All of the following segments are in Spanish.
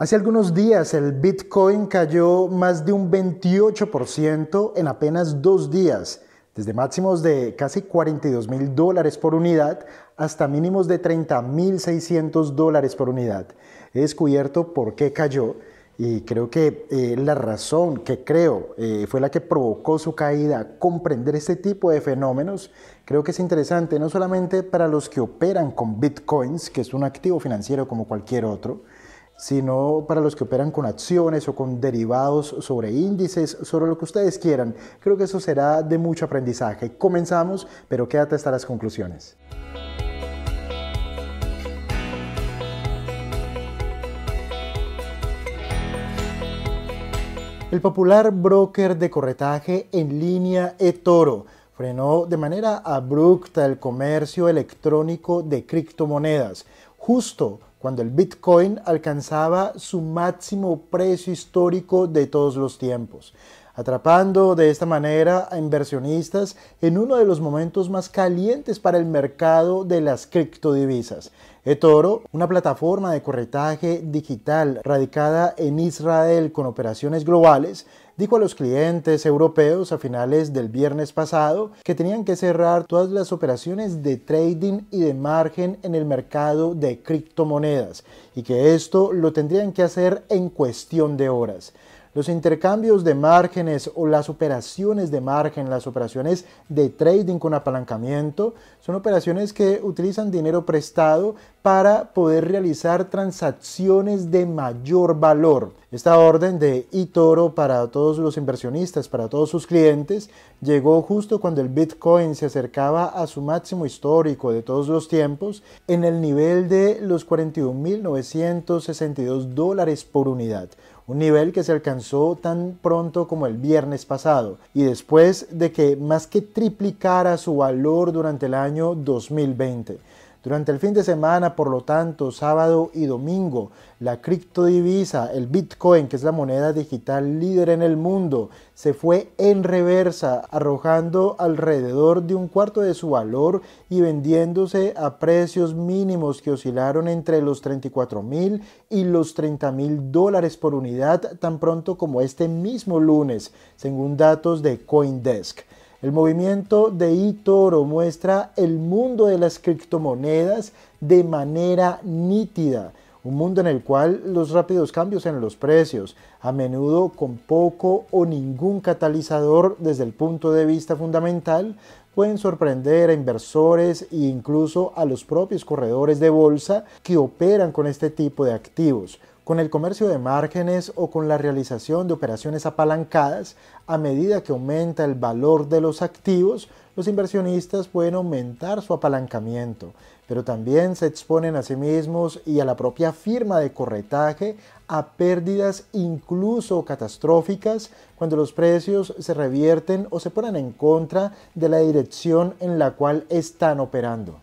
Hace algunos días el Bitcoin cayó más de un 28% en apenas dos días, desde máximos de casi 42 mil dólares por unidad hasta mínimos de 30 mil 600 dólares por unidad. He descubierto por qué cayó y creo que eh, la razón que creo eh, fue la que provocó su caída, comprender este tipo de fenómenos, creo que es interesante no solamente para los que operan con bitcoins, que es un activo financiero como cualquier otro, sino para los que operan con acciones o con derivados sobre índices, sobre lo que ustedes quieran. Creo que eso será de mucho aprendizaje. Comenzamos, pero quédate hasta las conclusiones. El popular broker de corretaje en línea eToro frenó de manera abrupta el comercio electrónico de criptomonedas, justo cuando el Bitcoin alcanzaba su máximo precio histórico de todos los tiempos, atrapando de esta manera a inversionistas en uno de los momentos más calientes para el mercado de las criptodivisas. eToro, una plataforma de corretaje digital radicada en Israel con operaciones globales, dijo a los clientes europeos a finales del viernes pasado que tenían que cerrar todas las operaciones de trading y de margen en el mercado de criptomonedas y que esto lo tendrían que hacer en cuestión de horas. Los intercambios de márgenes o las operaciones de margen, las operaciones de trading con apalancamiento, son operaciones que utilizan dinero prestado para poder realizar transacciones de mayor valor. Esta orden de eToro para todos los inversionistas, para todos sus clientes, llegó justo cuando el Bitcoin se acercaba a su máximo histórico de todos los tiempos en el nivel de los 41.962 dólares por unidad un nivel que se alcanzó tan pronto como el viernes pasado y después de que más que triplicara su valor durante el año 2020. Durante el fin de semana, por lo tanto, sábado y domingo, la criptodivisa, el Bitcoin, que es la moneda digital líder en el mundo, se fue en reversa, arrojando alrededor de un cuarto de su valor y vendiéndose a precios mínimos que oscilaron entre los 34 mil y los 30 mil dólares por unidad tan pronto como este mismo lunes, según datos de Coindesk. El movimiento de eToro muestra el mundo de las criptomonedas de manera nítida, un mundo en el cual los rápidos cambios en los precios, a menudo con poco o ningún catalizador desde el punto de vista fundamental, pueden sorprender a inversores e incluso a los propios corredores de bolsa que operan con este tipo de activos con el comercio de márgenes o con la realización de operaciones apalancadas, a medida que aumenta el valor de los activos, los inversionistas pueden aumentar su apalancamiento, pero también se exponen a sí mismos y a la propia firma de corretaje a pérdidas incluso catastróficas cuando los precios se revierten o se ponen en contra de la dirección en la cual están operando.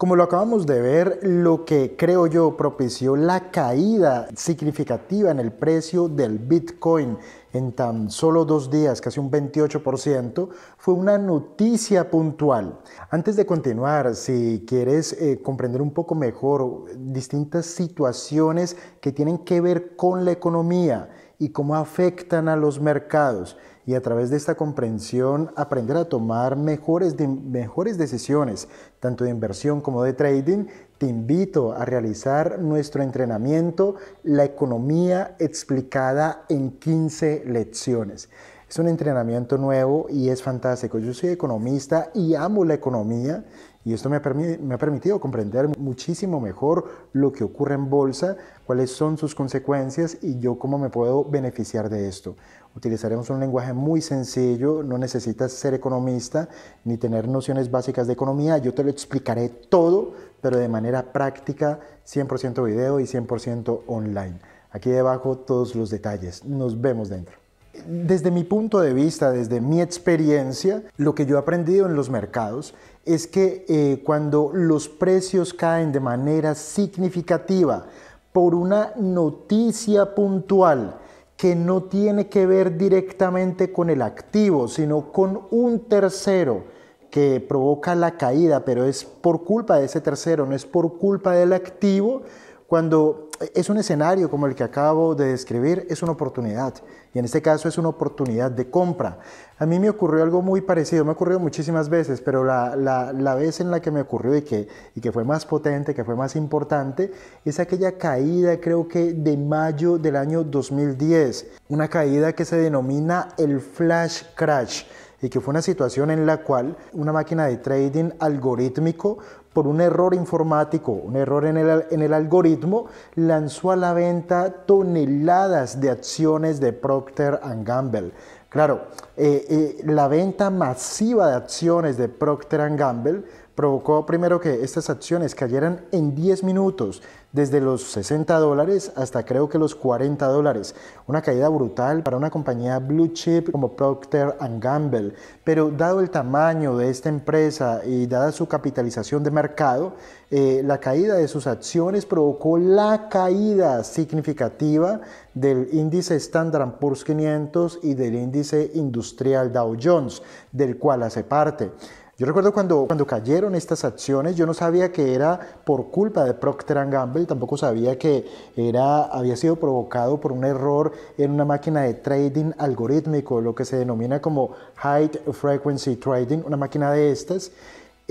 Como lo acabamos de ver, lo que creo yo propició la caída significativa en el precio del Bitcoin en tan solo dos días, casi un 28%, fue una noticia puntual. Antes de continuar, si quieres eh, comprender un poco mejor distintas situaciones que tienen que ver con la economía, y cómo afectan a los mercados y a través de esta comprensión aprender a tomar mejores, de, mejores decisiones, tanto de inversión como de trading, te invito a realizar nuestro entrenamiento La economía explicada en 15 lecciones. Es un entrenamiento nuevo y es fantástico. Yo soy economista y amo la economía y esto me ha, permitido comprender muchísimo mejor lo que ocurre en bolsa, cuáles son sus consecuencias y yo cómo me puedo beneficiar de esto. Utilizaremos un lenguaje muy sencillo, no necesitas ser economista ni tener nociones básicas de economía, yo te lo explicaré todo, pero de manera práctica, 100% video y 100% online. Aquí debajo todos los detalles. Nos vemos dentro. Desde mi punto de vista, desde mi experiencia, lo que yo he aprendido en los mercados es que eh, cuando los precios caen de manera significativa por una noticia puntual, que no tiene que ver directamente con el activo, sino con un tercero que provoca la caída, pero es por culpa de ese tercero, no es por culpa del activo, cuando es un escenario como el que acabo de describir, es una oportunidad. Y en este caso es una oportunidad de compra. A mí me ocurrió algo muy parecido, me ocurrió ocurrido muchísimas veces, pero la, vez en la que me ocurrió y y que fue más potente, que fue más importante, es aquella caída, creo que de mayo del año 2010. Una caída que se denomina el flash crash y que fue una situación en la cual una máquina de trading algorítmico por un error informático, un error en el, algoritmo, lanzó a la venta toneladas de acciones de Procter ⁇ Gamble. Claro, eh, eh, la venta masiva de acciones de Procter ⁇ Gamble provocó primero que estas acciones cayeran en 10 minutos, desde los 60 dólares hasta creo que los 40 dólares. Una caída brutal para una compañía blue chip como Procter Gamble. Pero dado el tamaño de esta empresa y dada su capitalización de mercado, eh, la caída de sus acciones provocó la caída significativa del índice Standard Poor's 500 y del índice industrial Dow Jones, del cual hace parte. Yo recuerdo cuando, cuando cayeron estas acciones, yo no sabía que era por culpa de Procter Gamble, tampoco sabía que era, había sido provocado por un error en una máquina de trading algorítmico, lo que se denomina como High Frequency Trading, una máquina de estas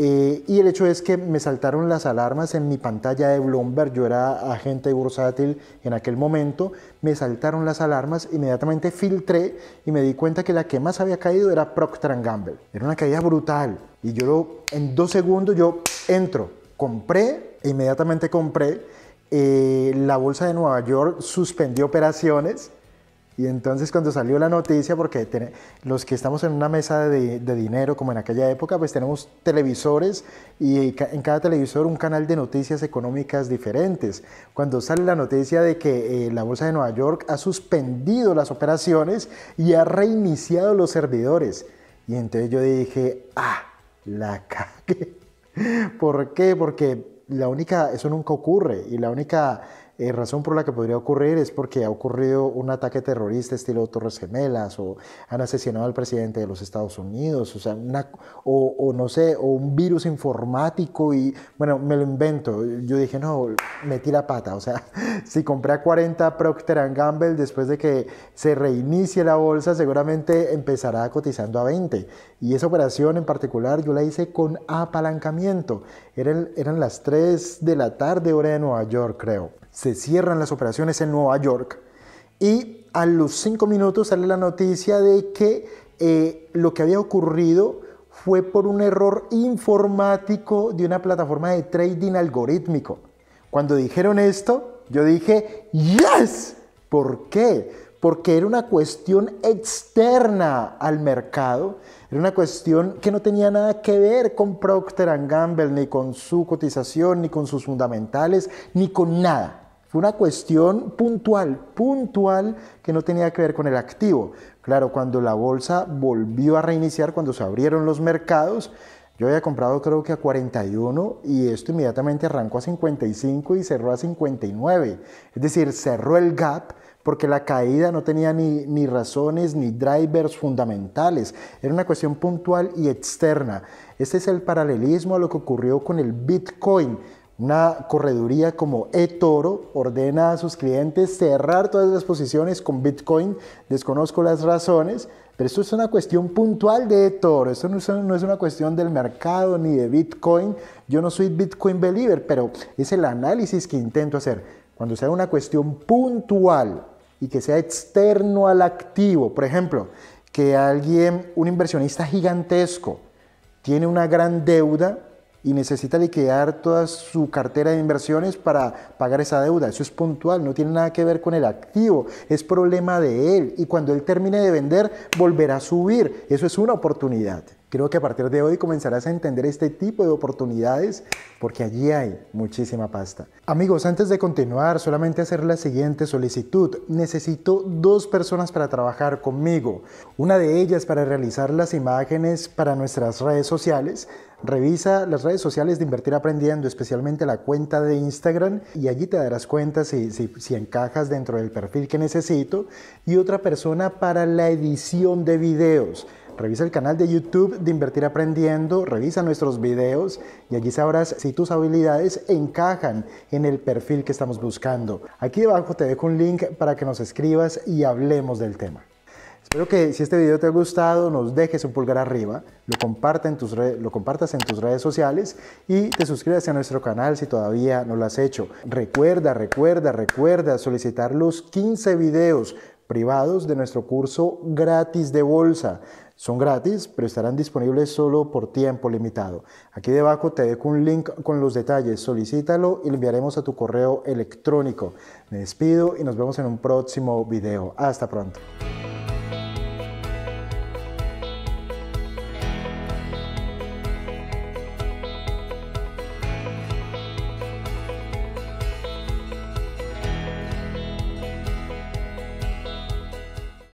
eh, y el hecho es que me saltaron las alarmas en mi pantalla de Bloomberg, yo era agente bursátil en aquel momento, me saltaron las alarmas, inmediatamente filtré y me di cuenta que la que más había caído era Procter Gamble. Era una caída brutal y yo en dos segundos yo entro, compré, e inmediatamente compré, eh, la bolsa de Nueva York suspendió operaciones, y entonces cuando salió la noticia, porque los que estamos en una mesa de, dinero, como en aquella época, pues tenemos televisores y en cada televisor un canal de noticias económicas diferentes. Cuando sale la noticia de que eh, la Bolsa de Nueva York ha suspendido las operaciones y ha reiniciado los servidores. Y entonces yo dije, ah, la cagué. ¿Por qué? Porque la única, eso nunca ocurre y la única eh, razón por la que podría ocurrir es porque ha ocurrido un ataque terrorista estilo Torres Gemelas o han asesinado al presidente de los Estados Unidos, o no sé, o un virus informático y bueno, me lo invento. Yo dije, no, metí la pata, o sea, si compré a 40 Procter Gamble después de que se reinicie la bolsa, seguramente empezará cotizando a 20. Y esa operación en particular yo la hice con apalancamiento. Eran, eran las 3 de la tarde, hora de Nueva York, creo se cierran las operaciones en Nueva York y a los cinco minutos sale la noticia de que eh, lo que había ocurrido fue por un error informático de una plataforma de trading algorítmico. Cuando dijeron esto, yo dije, ¡Yes! ¿Por qué? Porque era una cuestión externa al mercado, era una cuestión que no tenía nada que ver con Procter Gamble, ni con su cotización, ni con sus fundamentales, ni con nada. Fue una cuestión puntual, puntual, que no tenía que ver con el activo. Claro, cuando la bolsa volvió a reiniciar, cuando se abrieron los mercados, yo había comprado creo que a 41 y esto inmediatamente arrancó a 55 y cerró a 59. Es decir, cerró el gap porque la caída no tenía ni, razones ni drivers fundamentales. Era una cuestión puntual y externa. Este es el paralelismo a lo que ocurrió con el Bitcoin una correduría como eToro ordena a sus clientes cerrar todas las posiciones con Bitcoin. Desconozco las razones, pero esto es una cuestión puntual de eToro. Esto no es, una cuestión del mercado ni de Bitcoin. Yo no soy Bitcoin believer, pero es el análisis que intento hacer. Cuando sea una cuestión puntual y que sea externo al activo, por ejemplo, que alguien, un inversionista gigantesco, tiene una gran deuda y necesita liquidar toda su cartera de inversiones para pagar esa deuda. Eso es puntual, no tiene nada que ver con el activo, es problema de él. Y cuando él termine de vender, volverá a subir. Eso es una oportunidad. Creo que a partir de hoy comenzarás a entender este tipo de oportunidades porque allí hay muchísima pasta. Amigos, antes de continuar, solamente hacer la siguiente solicitud. Necesito dos personas para trabajar conmigo. Una de ellas para realizar las imágenes para nuestras redes sociales. Revisa las redes sociales de Invertir Aprendiendo, especialmente la cuenta de Instagram, y allí te darás cuenta si, si, encajas dentro del perfil que necesito. Y otra persona para la edición de videos. Revisa el canal de YouTube de Invertir Aprendiendo, revisa nuestros videos y allí sabrás si tus habilidades encajan en el perfil que estamos buscando. Aquí debajo te dejo un link para que nos escribas y hablemos del tema. Espero que si este video te ha gustado, nos dejes un pulgar arriba, lo, compartas en tus, lo compartas en tus redes sociales y te suscribas a nuestro canal si todavía no lo has hecho. Recuerda, recuerda, recuerda solicitar los 15 videos privados de nuestro curso gratis de bolsa. Son gratis, pero estarán disponibles solo por tiempo limitado. Aquí debajo te dejo un link con los detalles. Solicítalo y le enviaremos a tu correo electrónico. Me despido y nos vemos en un próximo video. Hasta pronto.